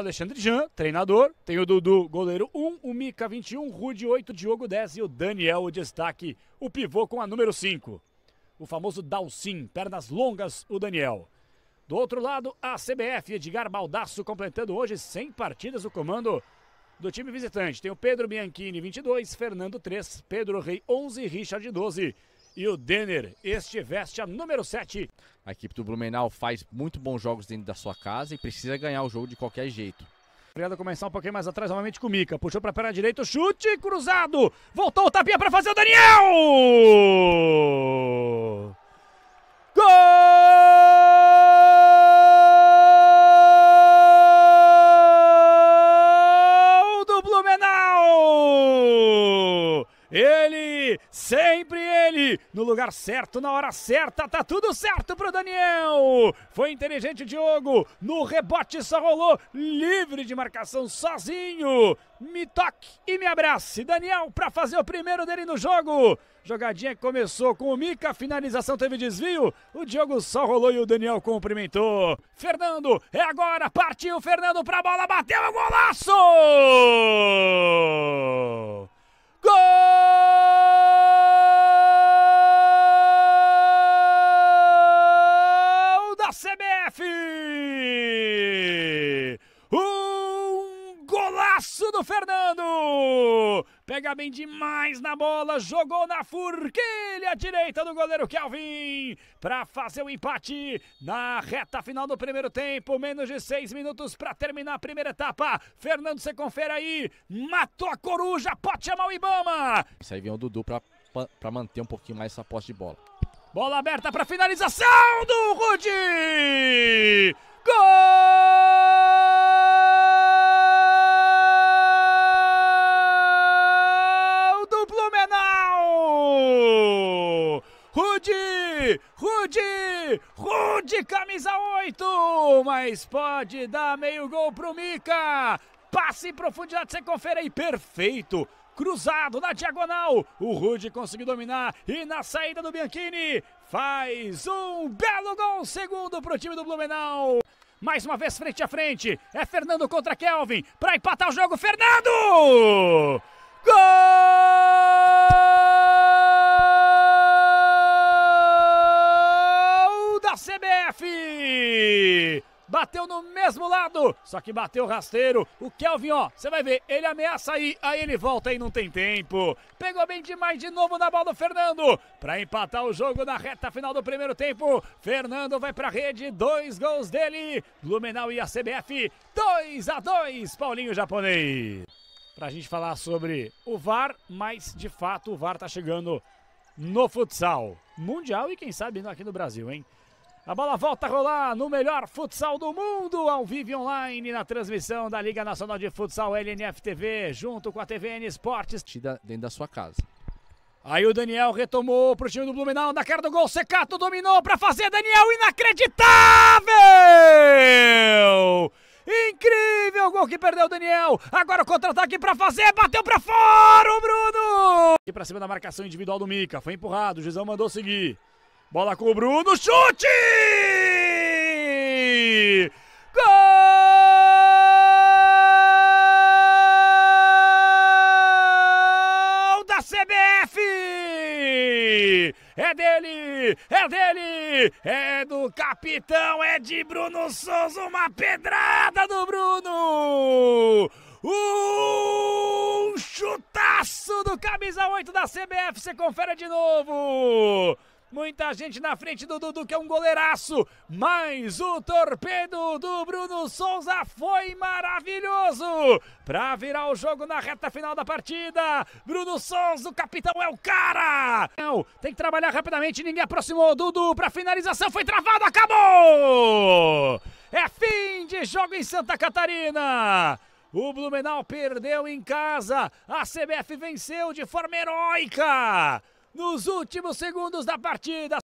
Alexandre Jean, treinador. Tem o Dudu, goleiro 1, o Mica 21, Rude 8, Diogo 10 e o Daniel, o destaque, o pivô com a número 5. O famoso Dalcin, pernas longas, o Daniel. Do outro lado, a CBF, Edgar Baldasso completando hoje 100 partidas o comando do time visitante. Tem o Pedro Bianchini, 22, Fernando 3, Pedro Rei 11, Richard 12, e o Denner. Este veste a número 7. A equipe do Blumenau faz muito bons jogos dentro da sua casa e precisa ganhar o jogo de qualquer jeito. a começar um pouquinho mais atrás novamente com o Mica. Puxou para a perna direita, chute cruzado. Voltou o tapinha para fazer o Daniel! Gol! Sempre ele, no lugar certo, na hora certa, tá tudo certo pro Daniel. Foi inteligente o Diogo, no rebote só rolou, livre de marcação sozinho. Me toque e me abrace, Daniel, para fazer o primeiro dele no jogo. Jogadinha que começou com o Mica, finalização teve desvio. O Diogo só rolou e o Daniel cumprimentou. Fernando, é agora, partiu Fernando pra bola, bateu, o um golaço! CBF! Um golaço do Fernando! Pega bem demais na bola, jogou na furquilha direita do goleiro Kelvin para fazer o um empate na reta final do primeiro tempo. Menos de seis minutos para terminar a primeira etapa. Fernando, você confere aí, matou a coruja, pode chamar o Ibama! Isso aí vem o Dudu para manter um pouquinho mais essa posse de bola. Bola aberta para finalização do Rudi! Gol do Blumenau! Rudi! Rudi! Rudi, camisa 8! Mas pode dar meio gol pro Mica! Passe em profundidade, você confere aí, perfeito! cruzado na diagonal. O Rude conseguiu dominar e na saída do Bianchini faz um belo gol, segundo para o time do Blumenau. Mais uma vez frente a frente, é Fernando contra Kelvin para empatar o jogo. Fernando! Gol! bateu no mesmo lado, só que bateu rasteiro. O Kelvin, ó, você vai ver, ele ameaça aí, aí ele volta e não tem tempo. Pegou bem demais de novo na bola do Fernando para empatar o jogo na reta final do primeiro tempo. Fernando vai para rede, dois gols dele. Blumenau e a CBF, 2 a 2, Paulinho japonês. Para a gente falar sobre o VAR, mas de fato o VAR tá chegando no futsal mundial e quem sabe aqui no Brasil, hein? A bola volta a rolar no melhor futsal do mundo, ao vivo online, na transmissão da Liga Nacional de Futsal LNF TV, junto com a TVN Esportes. dentro da sua casa. Aí o Daniel retomou pro time do Blumenau, na cara do gol, Secato dominou para fazer, Daniel, inacreditável! Incrível o gol que perdeu o Daniel. Agora o contra-ataque para fazer. Bateu para fora o Bruno. E para cima da marcação individual do Mica. Foi empurrado. O Juizão mandou seguir. Bola com o Bruno, chute! Gol da CBF! É dele! É dele! É do capitão, é de Bruno Souza, uma pedrada do Bruno! Um chutaço do camisa 8 da CBF, você confere de novo! Muita gente na frente do Dudu, que é um goleiraço. Mas o torpedo do Bruno Souza foi maravilhoso para virar o jogo na reta final da partida. Bruno Souza, o capitão, é o cara. tem que trabalhar rapidamente. Ninguém aproximou. Dudu para finalização foi travado. Acabou! É fim de jogo em Santa Catarina. O Blumenau perdeu em casa. A CBF venceu de forma heróica nos últimos segundos da partida.